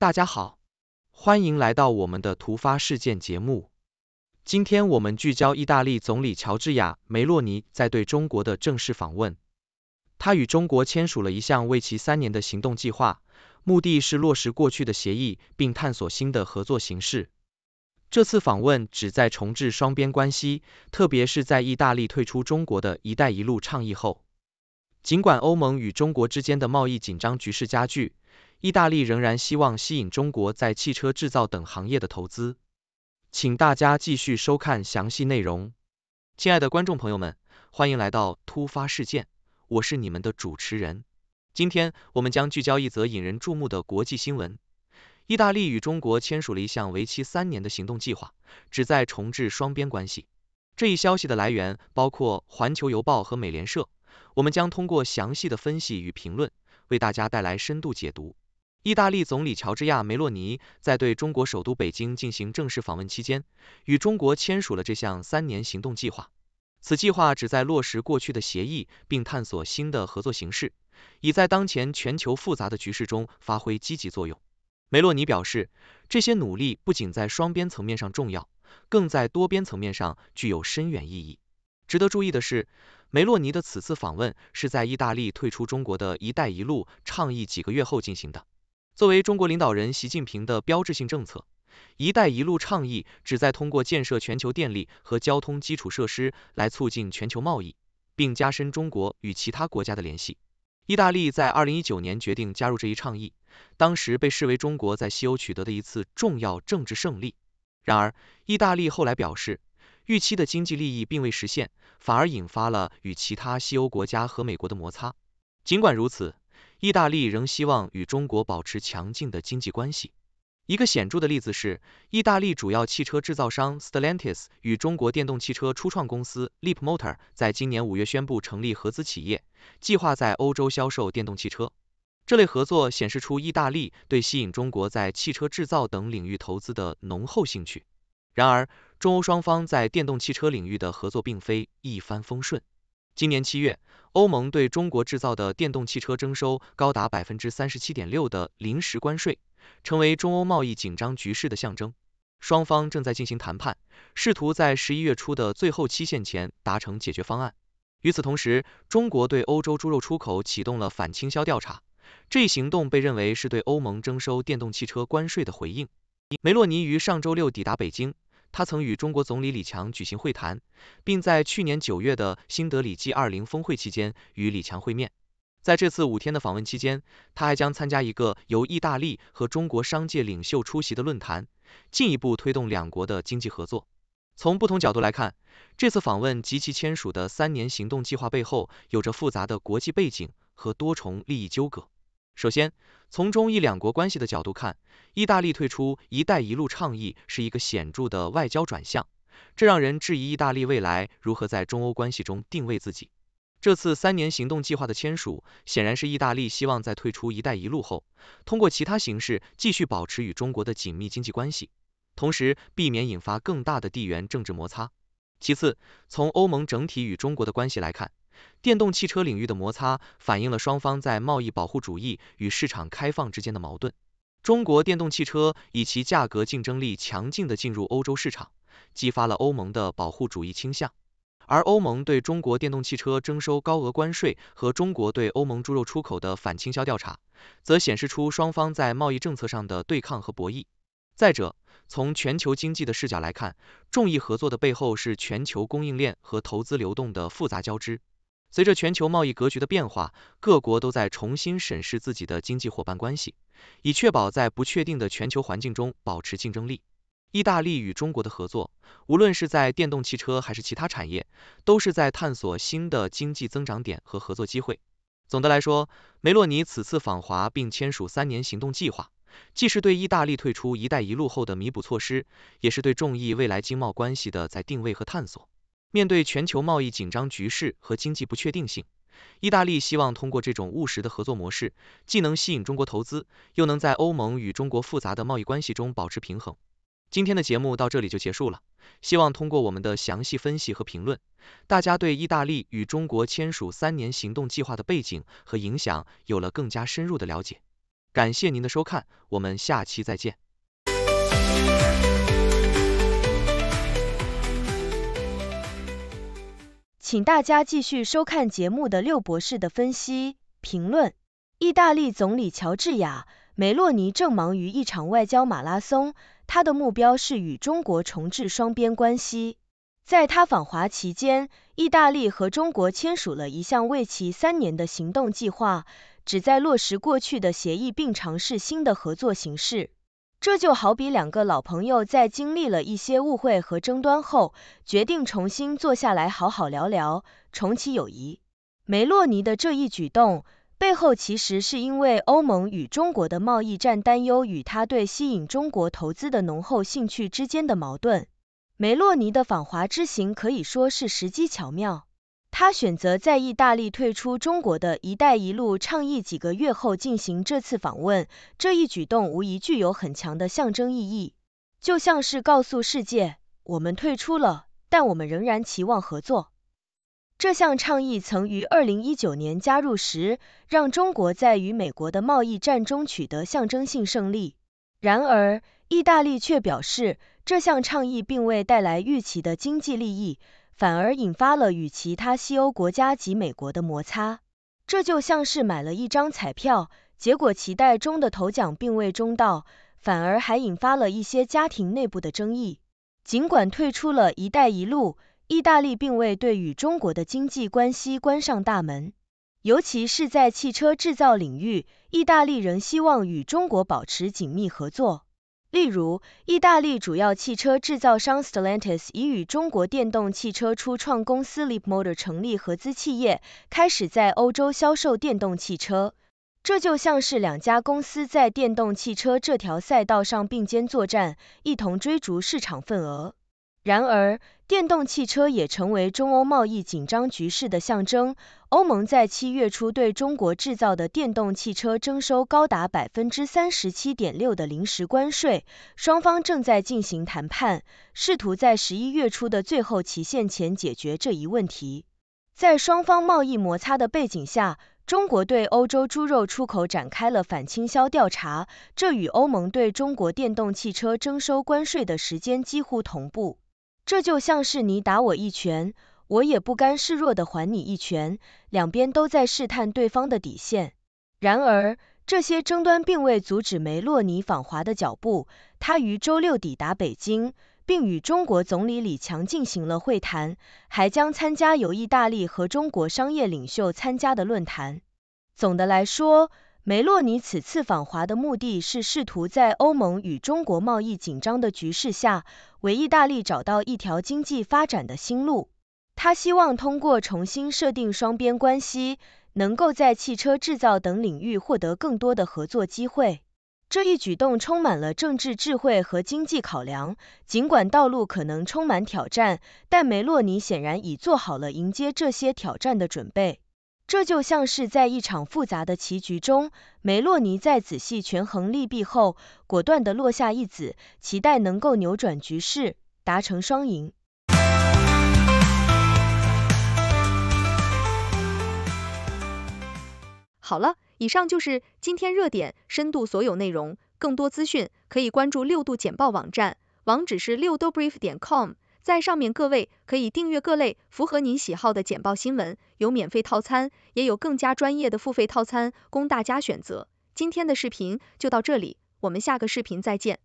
大家好，欢迎来到我们的突发事件节目。今天我们聚焦意大利总理乔治亚·梅洛尼在对中国的正式访问。他与中国签署了一项为期三年的行动计划，目的是落实过去的协议，并探索新的合作形式。这次访问旨在重置双边关系，特别是在意大利退出中国的一带一路倡议后。尽管欧盟与中国之间的贸易紧张局势加剧。意大利仍然希望吸引中国在汽车制造等行业的投资，请大家继续收看详细内容。亲爱的观众朋友们，欢迎来到突发事件，我是你们的主持人。今天我们将聚焦一则引人注目的国际新闻：意大利与中国签署了一项为期三年的行动计划，旨在重置双边关系。这一消息的来源包括《环球邮报》和美联社。我们将通过详细的分析与评论，为大家带来深度解读。意大利总理乔治亚·梅洛尼在对中国首都北京进行正式访问期间，与中国签署了这项三年行动计划。此计划旨在落实过去的协议，并探索新的合作形式，以在当前全球复杂的局势中发挥积极作用。梅洛尼表示，这些努力不仅在双边层面上重要，更在多边层面上具有深远意义。值得注意的是，梅洛尼的此次访问是在意大利退出中国的一带一路倡议几个月后进行的。作为中国领导人习近平的标志性政策，“一带一路”倡议旨在通过建设全球电力和交通基础设施来促进全球贸易，并加深中国与其他国家的联系。意大利在二零一九年决定加入这一倡议，当时被视为中国在西欧取得的一次重要政治胜利。然而，意大利后来表示，预期的经济利益并未实现，反而引发了与其他西欧国家和美国的摩擦。尽管如此，意大利仍希望与中国保持强劲的经济关系。一个显著的例子是，意大利主要汽车制造商 Stellantis 与中国电动汽车初创公司 Leap Motor 在今年五月宣布成立合资企业，计划在欧洲销售电动汽车。这类合作显示出意大利对吸引中国在汽车制造等领域投资的浓厚兴趣。然而，中欧双方在电动汽车领域的合作并非一帆风顺。今年七月，欧盟对中国制造的电动汽车征收高达百分之三十七点六的临时关税，成为中欧贸易紧张局势的象征。双方正在进行谈判，试图在十一月初的最后期限前达成解决方案。与此同时，中国对欧洲猪肉出口启动了反倾销调查，这一行动被认为是对欧盟征收电动汽车关税的回应。梅洛尼于上周六抵达北京。他曾与中国总理李强举行会谈，并在去年九月的新德里 G20 峰会期间与李强会面。在这次五天的访问期间，他还将参加一个由意大利和中国商界领袖出席的论坛，进一步推动两国的经济合作。从不同角度来看，这次访问及其签署的三年行动计划背后，有着复杂的国际背景和多重利益纠葛。首先，从中意两国关系的角度看，意大利退出“一带一路”倡议是一个显著的外交转向，这让人质疑意大利未来如何在中欧关系中定位自己。这次三年行动计划的签署，显然是意大利希望在退出“一带一路”后，通过其他形式继续保持与中国的紧密经济关系，同时避免引发更大的地缘政治摩擦。其次，从欧盟整体与中国的关系来看，电动汽车领域的摩擦反映了双方在贸易保护主义与市场开放之间的矛盾。中国电动汽车以其价格竞争力强劲的进入欧洲市场，激发了欧盟的保护主义倾向。而欧盟对中国电动汽车征收高额关税和中国对欧盟猪肉出口的反倾销调查，则显示出双方在贸易政策上的对抗和博弈。再者，从全球经济的视角来看，众议合作的背后是全球供应链和投资流动的复杂交织。随着全球贸易格局的变化，各国都在重新审视自己的经济伙伴关系，以确保在不确定的全球环境中保持竞争力。意大利与中国的合作，无论是在电动汽车还是其他产业，都是在探索新的经济增长点和合作机会。总的来说，梅洛尼此次访华并签署三年行动计划，既是对意大利退出“一带一路”后的弥补措施，也是对中意未来经贸关系的在定位和探索。面对全球贸易紧张局势和经济不确定性，意大利希望通过这种务实的合作模式，既能吸引中国投资，又能在欧盟与中国复杂的贸易关系中保持平衡。今天的节目到这里就结束了，希望通过我们的详细分析和评论，大家对意大利与中国签署三年行动计划的背景和影响有了更加深入的了解。感谢您的收看，我们下期再见。请大家继续收看节目的六博士的分析评论。意大利总理乔治亚·梅洛尼正忙于一场外交马拉松，他的目标是与中国重置双边关系。在他访华期间，意大利和中国签署了一项为期三年的行动计划，旨在落实过去的协议并尝试新的合作形式。这就好比两个老朋友在经历了一些误会和争端后，决定重新坐下来好好聊聊，重启友谊。梅洛尼的这一举动背后，其实是因为欧盟与中国的贸易战担忧与他对吸引中国投资的浓厚兴趣之间的矛盾。梅洛尼的访华之行可以说是时机巧妙。他选择在意大利退出中国的一带一路倡议几个月后进行这次访问，这一举动无疑具有很强的象征意义，就像是告诉世界，我们退出了，但我们仍然期望合作。这项倡议曾于2019年加入时，让中国在与美国的贸易战中取得象征性胜利。然而，意大利却表示，这项倡议并未带来预期的经济利益。反而引发了与其他西欧国家及美国的摩擦，这就像是买了一张彩票，结果期待中的头奖并未中到，反而还引发了一些家庭内部的争议。尽管退出了一带一路，意大利并未对与中国的经济关系关上大门，尤其是在汽车制造领域，意大利仍希望与中国保持紧密合作。例如，意大利主要汽车制造商 Stellantis 已与中国电动汽车初创公司 Leapmotor 成立合资企业，开始在欧洲销售电动汽车。这就像是两家公司在电动汽车这条赛道上并肩作战，一同追逐市场份额。然而，电动汽车也成为中欧贸易紧张局势的象征。欧盟在七月初对中国制造的电动汽车征收高达百分之三十七点六的临时关税，双方正在进行谈判，试图在十一月初的最后期限前解决这一问题。在双方贸易摩擦的背景下，中国对欧洲猪肉出口展开了反倾销调查，这与欧盟对中国电动汽车征收关税的时间几乎同步。这就像是你打我一拳，我也不甘示弱的还你一拳，两边都在试探对方的底线。然而，这些争端并未阻止梅洛尼访华的脚步。他于周六抵达北京，并与中国总理李强进行了会谈，还将参加由意大利和中国商业领袖参加的论坛。总的来说，梅洛尼此次访华的目的是试图在欧盟与中国贸易紧张的局势下，为意大利找到一条经济发展的新路。他希望通过重新设定双边关系，能够在汽车制造等领域获得更多的合作机会。这一举动充满了政治智慧和经济考量，尽管道路可能充满挑战，但梅洛尼显然已做好了迎接这些挑战的准备。这就像是在一场复杂的棋局中，梅洛尼在仔细权衡利弊后，果断地落下一子，期待能够扭转局势，达成双赢。好了，以上就是今天热点深度所有内容。更多资讯可以关注六度简报网站，网址是六度 brief 点 com。在上面，各位可以订阅各类符合您喜好的简报新闻，有免费套餐，也有更加专业的付费套餐供大家选择。今天的视频就到这里，我们下个视频再见。